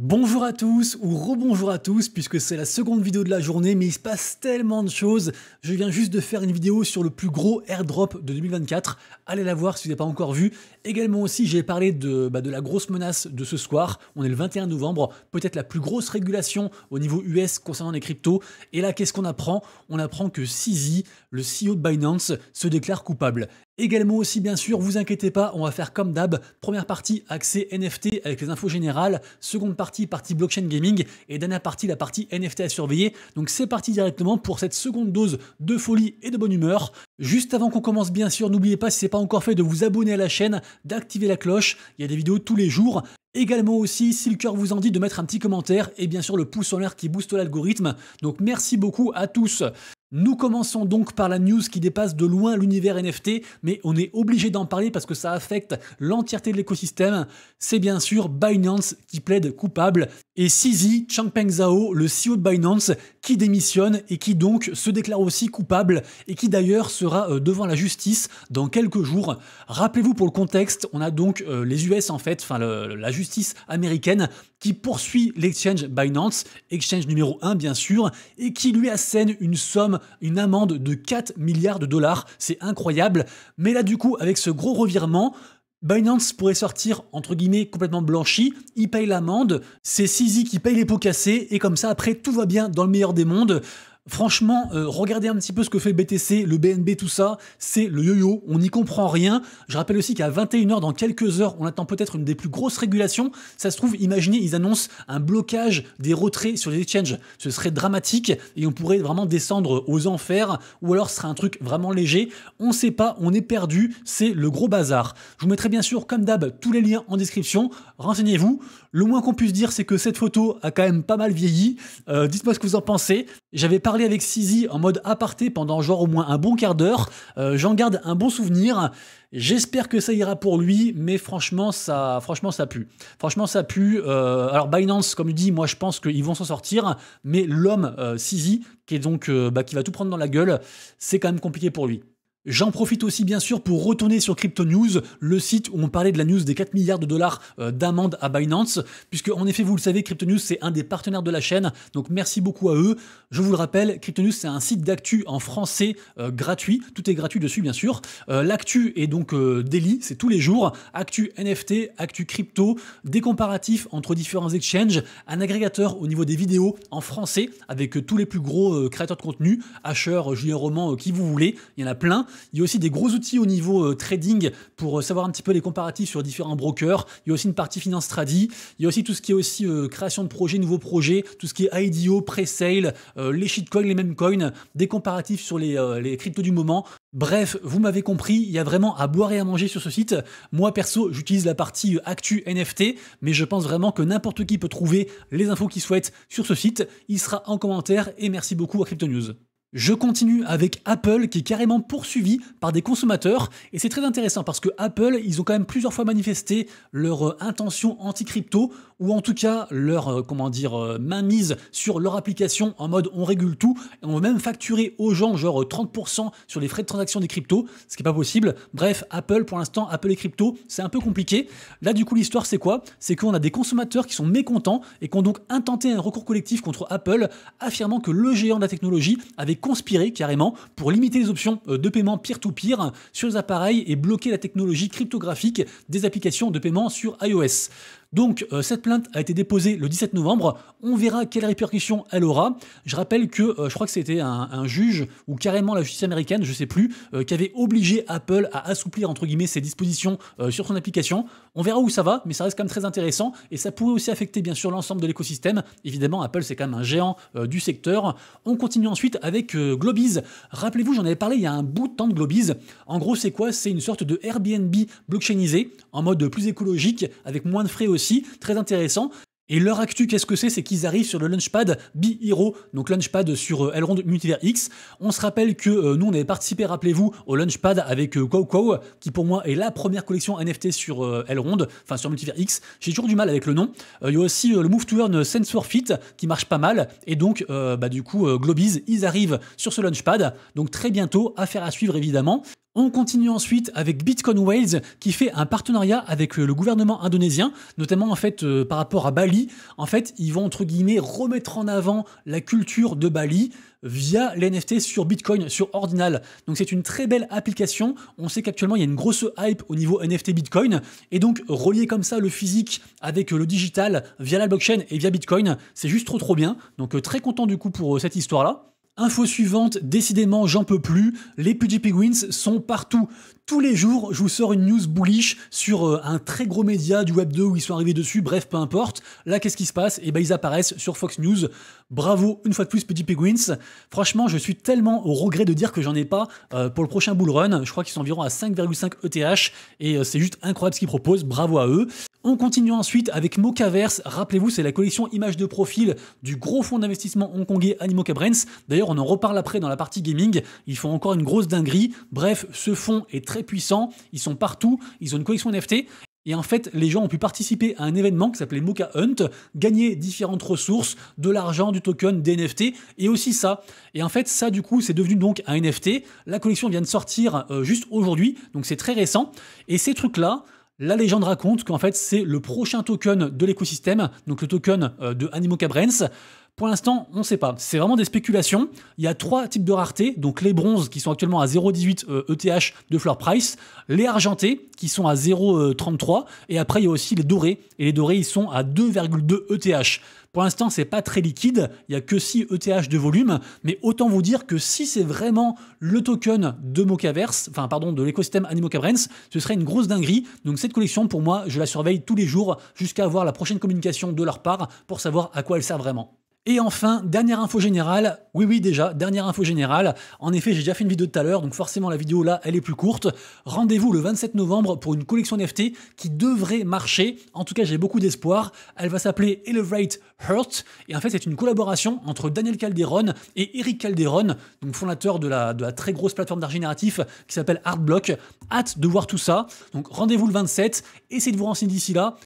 Bonjour à tous ou rebonjour à tous puisque c'est la seconde vidéo de la journée mais il se passe tellement de choses. Je viens juste de faire une vidéo sur le plus gros airdrop de 2024. Allez la voir si vous n'avez pas encore vu. Également aussi j'ai parlé de, bah, de la grosse menace de ce soir. On est le 21 novembre, peut-être la plus grosse régulation au niveau US concernant les cryptos. Et là qu'est-ce qu'on apprend On apprend que CZ, le CEO de Binance, se déclare coupable. Également aussi, bien sûr, vous inquiétez pas, on va faire comme d'hab. Première partie, accès NFT avec les infos générales. Seconde partie, partie blockchain gaming. Et dernière partie, la partie NFT à surveiller. Donc c'est parti directement pour cette seconde dose de folie et de bonne humeur. Juste avant qu'on commence, bien sûr, n'oubliez pas, si ce n'est pas encore fait, de vous abonner à la chaîne, d'activer la cloche. Il y a des vidéos tous les jours. Également aussi, si le cœur vous en dit, de mettre un petit commentaire et bien sûr le pouce en l'air qui booste l'algorithme. Donc merci beaucoup à tous. Nous commençons donc par la news qui dépasse de loin l'univers NFT, mais on est obligé d'en parler parce que ça affecte l'entièreté de l'écosystème. C'est bien sûr Binance qui plaide coupable et Sisi Changpeng Zhao, le CEO de Binance, qui démissionne et qui donc se déclare aussi coupable et qui d'ailleurs sera euh, devant la justice dans quelques jours. Rappelez-vous pour le contexte, on a donc euh, les US en fait, enfin la justice américaine qui poursuit l'exchange Binance, exchange numéro 1 bien sûr, et qui lui assène une somme, une amende de 4 milliards de dollars. C'est incroyable. Mais là du coup, avec ce gros revirement, Binance pourrait sortir, entre guillemets, complètement blanchi, il paye l'amende, c'est Sisi qui paye les pots cassés, et comme ça, après, tout va bien dans le meilleur des mondes. Franchement, euh, regardez un petit peu ce que fait le BTC, le BNB, tout ça, c'est le yo-yo, on n'y comprend rien. Je rappelle aussi qu'à 21h, dans quelques heures, on attend peut-être une des plus grosses régulations. Ça se trouve, imaginez, ils annoncent un blocage des retraits sur les exchanges. Ce serait dramatique et on pourrait vraiment descendre aux enfers ou alors ce serait un truc vraiment léger. On ne sait pas, on est perdu, c'est le gros bazar. Je vous mettrai bien sûr, comme d'hab, tous les liens en description. Renseignez-vous. Le moins qu'on puisse dire, c'est que cette photo a quand même pas mal vieilli. Euh, dites-moi ce que vous en pensez. J'avais parlé avec Sizi en mode aparté pendant genre au moins un bon quart d'heure. Euh, j'en garde un bon souvenir. J'espère que ça ira pour lui, mais franchement, ça, franchement, ça pue. Franchement, ça pue. Euh, alors Binance, comme il dit, moi je pense qu'ils vont s'en sortir, mais l'homme euh, Sizi, qui est donc bah, qui va tout prendre dans la gueule, c'est quand même compliqué pour lui. J'en profite aussi bien sûr pour retourner sur Crypto News, le site où on parlait de la news des 4 milliards de dollars euh, d'amende à Binance, puisque en effet vous le savez, Crypto News c'est un des partenaires de la chaîne, donc merci beaucoup à eux. Je vous le rappelle, Crypto News c'est un site d'actu en français euh, gratuit, tout est gratuit dessus bien sûr. Euh, l'actu est donc daily, c'est tous les jours, actu NFT, actu crypto, des comparatifs entre différents exchanges, un agrégateur au niveau des vidéos en français avec tous les plus gros créateurs de contenu, Asher, Julien Roman, qui vous voulez, il y en a plein. Il y a aussi des gros outils au niveau euh, trading pour euh, savoir un petit peu les comparatifs sur différents brokers. Il y a aussi une partie finance tradi. Il y a aussi tout ce qui est aussi euh, création de projets, nouveaux projets, tout ce qui est IDO, presale, sale les shitcoins, les mêmes coins, des comparatifs sur les, les cryptos du moment. Bref, vous m'avez compris, il y a vraiment à boire et à manger sur ce site. Moi perso, j'utilise la partie actu NFT, mais je pense vraiment que n'importe qui peut trouver les infos qu'il souhaite sur ce site. Il sera en commentaire et merci beaucoup à Crypto News. Je continue avec Apple qui est carrément poursuivi par des consommateurs et c'est très intéressant parce que Apple, ils ont quand même plusieurs fois manifesté leur euh, intention anti-crypto ou en tout cas leur euh, comment dire euh, mainmise sur leur application en mode on régule tout et on veut même facturer aux gens genre 30% sur les frais de transaction des cryptos, ce qui est pas possible. Bref, Apple pour l'instant, Apple et crypto, c'est un peu compliqué. Là du coup l'histoire c'est quoi C'est qu'on a des consommateurs qui sont mécontents et qui ont donc intenté un recours collectif contre Apple affirmant que le géant de la technologie avec conspirer carrément pour limiter les options euh, de paiement peer to -peer sur les appareils et bloquer la technologie cryptographique des applications de paiement sur iOS. Donc euh, cette plainte a été déposée le 17 novembre. On verra quelles répercussions elle aura. Je rappelle que euh, je crois que c'était un, juge ou carrément la justice américaine, je ne sais plus, euh, qui avait obligé Apple à assouplir entre guillemets ses dispositions sur son application. On verra où ça va, mais ça reste quand même très intéressant et ça pourrait aussi affecter bien sûr l'ensemble de l'écosystème. Évidemment, Apple c'est quand même un géant du secteur. On continue ensuite avec Globiz. Rappelez-vous, j'en avais parlé il y a un bout de temps de Globiz. En gros, c'est quoi C'est une sorte de Airbnb blockchainisé en mode plus écologique avec moins de frais aussi aussi, très intéressant. Et leur actu, qu'est-ce que c'est C'est qu'ils arrivent sur le Launchpad B-Hero, donc Launchpad sur euh, Elrond Multivers X. On se rappelle que euh, nous, on avait participé, rappelez-vous, au Launchpad avec euh, qui pour moi est la première collection NFT sur euh, Elrond, enfin sur Multivers X. J'ai toujours du mal avec le nom. Euh, il y a aussi le Move to Earn Sense Fit, qui marche pas mal. Et donc, bah, du coup, Globiz, ils arrivent sur ce Launchpad. Donc très bientôt, affaire à suivre évidemment. On continue ensuite avec Bitcoin Wales qui fait un partenariat avec euh, le gouvernement indonésien, notamment en fait euh, par rapport à Bali. En fait, ils vont entre guillemets remettre en avant la culture de Bali via les NFT sur Bitcoin, sur Ordinal. Donc c'est une très belle application. On sait qu'actuellement il y a une grosse hype au niveau NFT Bitcoin et donc relier comme ça le physique avec euh, le digital via la blockchain et via Bitcoin, c'est juste trop trop bien. Donc très content du coup pour cette histoire là. Info suivante, décidément j'en peux plus, les Pudgy Penguins sont partout. Tous les jours, je vous sors une news bullish sur euh, un très gros média du Web 2 où ils sont arrivés dessus, bref, peu importe. Là, qu'est-ce qui se passe Eh bien ils apparaissent sur Fox News. Bravo, une fois de plus, Pudgy Penguins. Franchement, je suis tellement au regret de dire que j'en ai pas euh, pour le prochain bull run. Je crois qu'ils sont environ à 5,5 ETH et euh, c'est juste incroyable ce qu'ils proposent. Bravo à eux. On continue ensuite avec Mocaverse. Rappelez-vous, c'est la collection images de profil du gros fonds d'investissement hongkongais Animoca Brands. D'ailleurs, on en reparle après dans la partie gaming. Ils font encore une grosse dinguerie. Bref, ce fonds est très puissant. Ils sont partout. Ils ont une collection NFT. Et en fait, les gens ont pu participer à un événement qui s'appelait Mocha Hunt, gagner différentes ressources, de l'argent, du token, des NFT, et aussi ça. Et en fait, ça, du coup, c'est devenu donc un NFT. La collection vient de sortir euh, juste aujourd'hui, donc c'est très récent. Et ces trucs-là, la légende raconte qu'en fait c'est le prochain token de l'écosystème, donc le token euh, de Animoca cabrens Pour l'instant, on ne sait pas. C'est vraiment des spéculations. Il y a trois types de raretés, Donc les bronzes qui sont actuellement à 0,18 ETH e de floor price, les argentés qui sont à 0,33 euh, et après il y a aussi les dorés. Et les dorés ils sont à 2,2 ETH. Pour l'instant, c'est pas très liquide, il n'y a que 6 ETH de volume, mais autant vous dire que si c'est vraiment le token de Mocaverse, enfin pardon, de l'écosystème Animocaverse, ce serait une grosse dinguerie. Donc cette collection, pour moi, je la surveille tous les jours jusqu'à avoir la prochaine communication de leur part pour savoir à quoi elle sert vraiment. Et enfin, dernière info générale, oui oui déjà, dernière info générale, en effet j'ai déjà fait une vidéo tout à l'heure, donc forcément la vidéo là elle est plus courte, rendez-vous le 27 novembre pour une collection NFT qui devrait marcher, en tout cas j'ai beaucoup d'espoir, elle va s'appeler Elevate Heart, et en fait c'est une collaboration entre Daniel Calderon et Eric Calderon, donc fondateur de la, de la très grosse plateforme d'art génératif qui s'appelle Artblock, hâte de voir tout ça, donc rendez-vous le 27, essayez de vous renseigner d'ici là,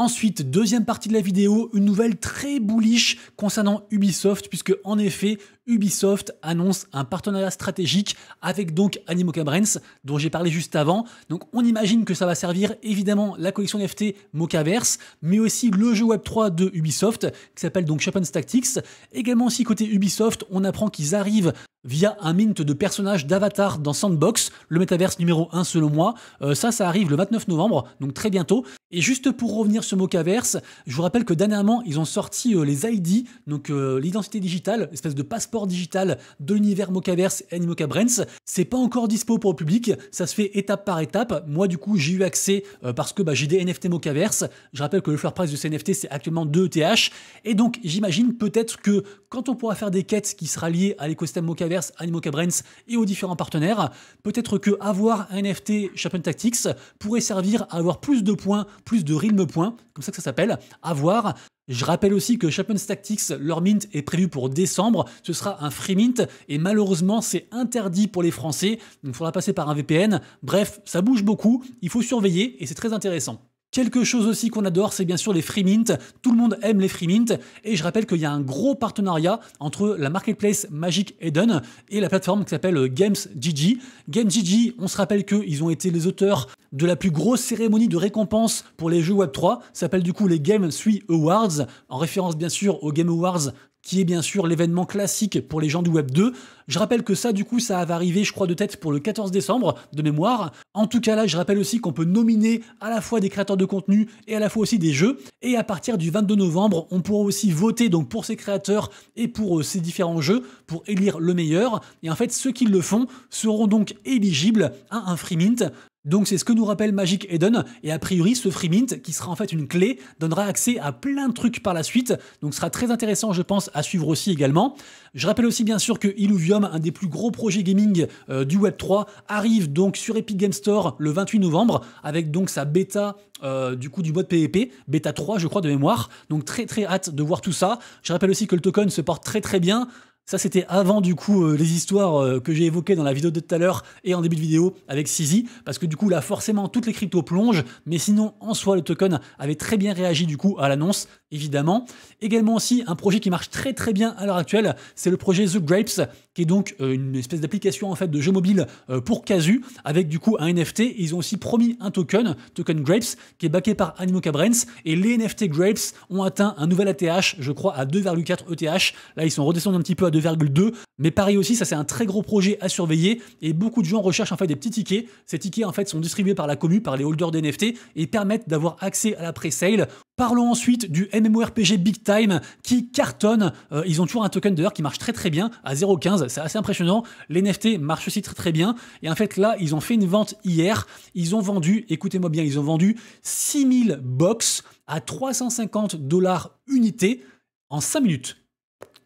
Ensuite, deuxième partie de la vidéo, une nouvelle très bullish concernant Ubisoft, puisque en effet, Ubisoft annonce un partenariat stratégique avec donc Animo Brands dont j'ai parlé juste avant. Donc on imagine que ça va servir évidemment la collection NFT Mochaverse, mais aussi le jeu Web3 de Ubisoft, qui s'appelle donc Champions Tactics. Également aussi côté Ubisoft, on apprend qu'ils arrivent via un mint de personnages d'avatar dans Sandbox, le métaverse numéro 1 selon moi. Euh, ça, ça arrive le 29 novembre, donc très bientôt. Et juste pour revenir sur Mochaverse, je vous rappelle que dernièrement, ils ont sorti euh, les ID, donc euh, l'identité digitale, espèce de passeport digital de l'univers Mocaverse et brands C'est pas encore dispo pour le public, ça se fait étape par étape. Moi, du coup, j'ai eu accès euh, parce que bah, j'ai des NFT Mocaverse. Je rappelle que le floor price de ces NFT, c'est actuellement 2 th Et donc, j'imagine peut-être que quand on pourra faire des quêtes qui sera liées à l'écosystème Mocaverse, Brands et aux différents partenaires, peut-être que avoir un NFT Champion Tactics pourrait servir à avoir plus de points, plus de rythme points, comme ça que ça s'appelle, avoir je rappelle aussi que Chapman's Tactics, leur mint est prévu pour décembre, ce sera un free mint et malheureusement c'est interdit pour les Français, il faudra passer par un VPN. Bref, ça bouge beaucoup, il faut surveiller et c'est très intéressant. Quelque chose aussi qu'on adore, c'est bien sûr les free mint. Tout le monde aime les free mint. Et je rappelle qu'il y a un gros partenariat entre la marketplace Magic Eden et la plateforme qui s'appelle euh, GamesGG. GamesGG, on se rappelle qu'ils ont été les auteurs de la plus grosse cérémonie de récompense pour les jeux Web3. Ça s'appelle du coup les Game 3 Awards, en référence bien sûr aux Game Awards qui est bien sûr l'événement classique pour les gens du Web 2. Je rappelle que ça, du coup, ça va arriver, je crois, de tête pour le 14 décembre, de mémoire. En tout cas, là, je rappelle aussi qu'on peut nominer à la fois des créateurs de contenu et à la fois aussi des jeux. Et à partir du 22 novembre, on pourra aussi voter donc pour ces créateurs et pour euh, ces différents jeux pour élire le meilleur. Et en fait, ceux qui le font seront donc éligibles à un free mint. Donc c'est ce que nous rappelle Magic Eden, et a priori ce free mint, qui sera en fait une clé, donnera accès à plein de trucs par la suite, donc sera très intéressant je pense à suivre aussi également. Je rappelle aussi bien sûr que Illuvium, un des plus gros projets gaming euh, du Web3, arrive donc sur Epic Game Store le 28 novembre, avec donc sa bêta euh, du coup du mode PVP, bêta 3 je crois de mémoire, donc très très hâte de voir tout ça. Je rappelle aussi que le token se porte très très bien, ça, c'était avant du coup euh, les histoires euh, que j'ai évoquées dans la vidéo de tout à l'heure et en début de vidéo avec Sisi, parce que du coup là forcément toutes les cryptos plongent, mais sinon en soi le token avait très bien réagi du coup à l'annonce, évidemment. Également aussi un projet qui marche très très bien à l'heure actuelle, c'est le projet The Grapes, qui est donc euh, une espèce d'application en fait de jeu mobile pour casu, avec du coup un NFT. Et ils ont aussi promis un token, token Grapes, qui est backé par Animoca Brands et les NFT Grapes ont atteint un nouvel ATH, je crois à 2,4 ETH. Là ils sont redescendus un petit peu 2,2. Mais Paris aussi, ça c'est un très gros projet à surveiller et beaucoup de gens recherchent en fait des petits tickets. Ces tickets en fait sont distribués par la commu, par les holders d'NFT et permettent d'avoir accès à la presale. sale Parlons ensuite du MMORPG Big Time qui cartonne. Euh, ils ont toujours un token d'ailleurs qui marche très très bien à 0,15. C'est assez impressionnant. Les NFT marchent aussi très très bien. Et en fait là, ils ont fait une vente hier. Ils ont vendu, écoutez-moi bien, ils ont vendu 6000 box à 350 dollars unité en 5 minutes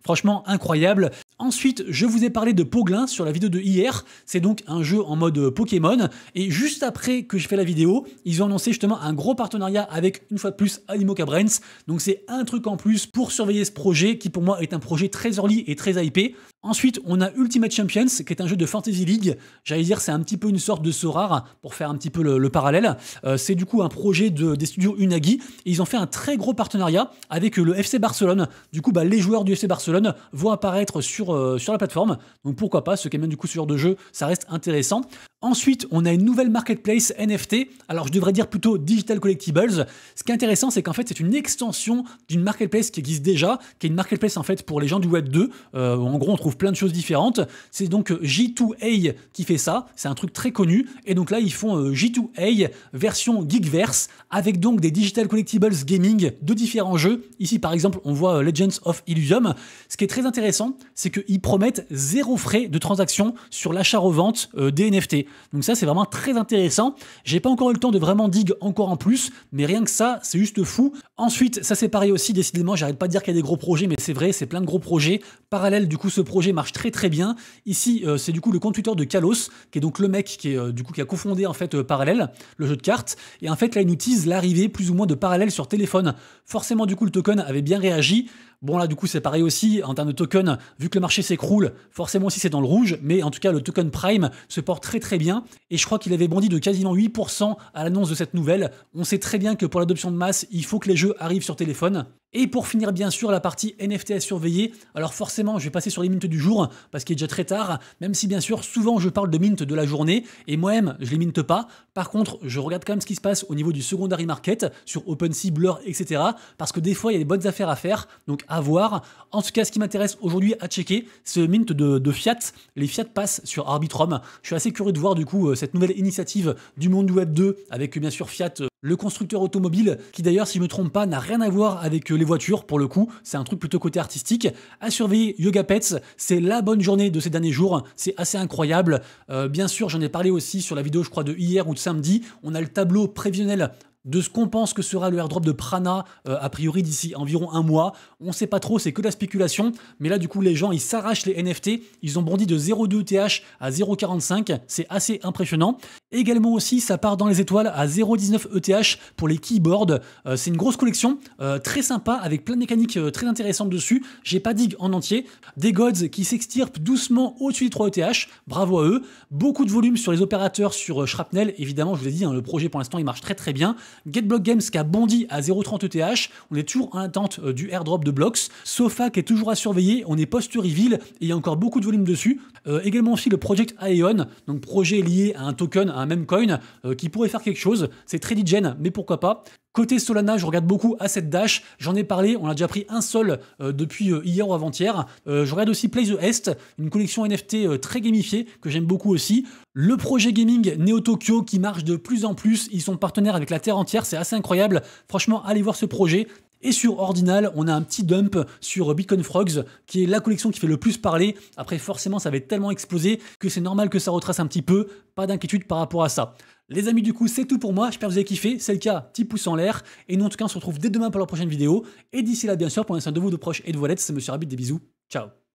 franchement incroyable. Ensuite, je vous ai parlé de Poglin sur la vidéo de hier, c'est donc un jeu en mode euh, Pokémon, et juste après que je fais la vidéo, ils ont annoncé justement un gros partenariat avec, une fois de plus, Animoca Brands donc c'est un truc en plus pour surveiller ce projet, qui pour moi est un projet très early et très hypé. Ensuite, on a Ultimate Champions, qui est un jeu de Fantasy League, j'allais dire c'est un petit peu une sorte de Sorare, pour faire un petit peu le, parallèle, euh, c'est du coup un projet de, des studios Unagi, et ils ont fait un très gros partenariat avec le FC Barcelone, du coup bah, les joueurs du FC Barcelone vont apparaître sur euh, sur, la plateforme. Donc pourquoi pas, ce qui même du coup ce genre de jeu, ça reste intéressant. Ensuite, on a une nouvelle marketplace NFT, alors je devrais dire plutôt Digital Collectibles. Ce qui est intéressant, c'est qu'en fait, c'est une extension d'une marketplace qui existe déjà, qui est une marketplace en fait pour les gens du Web 2. Euh, en gros, on trouve plein de choses différentes. C'est donc euh, J2A qui fait ça, c'est un truc très connu. Et donc là, ils font g euh, J2A version Geekverse, avec donc des Digital Collectibles Gaming de différents jeux. Ici, par exemple, on voit Legends of Illusion. Ce qui est très intéressant, c'est qu'ils promettent zéro frais de transaction sur l'achat-revente des NFT. Donc ça, c'est vraiment très intéressant. J'ai pas encore eu le temps de vraiment dig encore en plus, mais rien que ça, c'est juste fou. Ensuite, ça c'est pareil aussi, décidément, j'arrête pas de dire qu'il y a des gros projets, mais c'est vrai, c'est plein de gros projets. Parallèle, du coup, ce projet marche très très bien. Ici, euh, c'est du coup le compte Twitter de Kalos, qui est donc le mec qui est euh, du coup qui a cofondé en fait euh, Parallèle, le jeu de cartes. Et en fait, là, il nous tease l'arrivée plus ou moins de Parallèle sur téléphone. Forcément, du coup, le token avait bien réagi. Bon là du coup c'est pareil aussi en termes de token, vu que le marché s'écroule, forcément aussi c'est dans le rouge, mais en tout cas le token Prime se porte très très bien et je crois qu'il avait bondi de quasiment 8% à l'annonce de cette nouvelle. On sait très bien que pour l'adoption de masse, il faut que les jeux arrivent sur téléphone et pour finir, bien sûr, la partie NFT à surveiller. Alors forcément, je vais passer sur les mints du jour parce qu'il est déjà très tard, même si bien sûr, souvent, je parle de mint de la journée et moi-même, je les minte pas. Par contre, je regarde quand même ce qui se passe au niveau du secondary market sur OpenSea, Blur, etc. Parce que des fois, il y a des bonnes affaires à faire, donc à voir. En tout cas, ce qui m'intéresse aujourd'hui à checker, c'est le mint de, de, Fiat. Les Fiat passent sur Arbitrum. Je suis assez curieux de voir du coup euh, cette nouvelle initiative du monde du Web 2 avec bien sûr Fiat. Euh, le constructeur automobile, qui d'ailleurs, si je ne me trompe pas, n'a rien à voir avec euh, les voitures, pour le coup, c'est un truc plutôt côté artistique. a surveillé Yoga Pets, c'est la bonne journée de ces derniers jours, c'est assez incroyable. Euh, bien sûr, j'en ai parlé aussi sur la vidéo, je crois, de hier ou de samedi. On a le tableau prévisionnel de ce qu'on pense que sera le airdrop de Prana, euh, a priori d'ici environ un mois. On ne sait pas trop, c'est que de la spéculation. Mais là, du coup, les gens, ils s'arrachent les NFT. Ils ont bondi de 0,2 ETH à 0,45. C'est assez impressionnant. Également aussi, ça part dans les étoiles à 0,19 ETH pour les keyboards. Euh, c'est une grosse collection, euh, très sympa, avec plein de mécaniques très intéressantes dessus. J'ai pas dig en entier. Des gods qui s'extirpent doucement au-dessus des 3 ETH. Bravo à eux. Beaucoup de volume sur les opérateurs, sur Shrapnel. Évidemment, je vous l'ai dit, hein, le projet pour l'instant, il marche très très bien. GetBlock Games qui a bondi à 0.30 ETH, on est toujours en attente euh, du airdrop de blocks, Sofa qui est toujours à surveiller, on est post-reveal et il y a encore beaucoup de volume dessus. Euh, également aussi le Project Aeon, donc projet lié à un token, à un même coin, euh, qui pourrait faire quelque chose, c'est très gen mais pourquoi pas. Côté Solana, je regarde beaucoup à cette Dash. J'en ai parlé, on a déjà pris un seul euh, depuis euh, hier ou avant-hier. Euh, je regarde aussi Play the Est, une collection NFT très gamifiée que j'aime beaucoup aussi. Le projet gaming Neo Tokyo qui marche de plus en plus. Ils sont partenaires avec la Terre entière, c'est assez incroyable. Franchement, allez voir ce projet. Et sur Ordinal, on a un petit dump sur Beacon Frogs, qui est la collection qui fait le plus parler. Après, forcément, ça avait tellement explosé que c'est normal que ça retrace un petit peu. Pas d'inquiétude par rapport à ça. Les amis, du coup, c'est tout pour moi. J'espère que vous avez kiffé. C'est le cas, petit pouce en l'air. Et nous, en tout cas, on se retrouve dès demain pour la prochaine vidéo. Et d'ici là, bien sûr, pour l'instant de vous, de proches et de vos c'est Monsieur Rabbit. Des bisous. Ciao.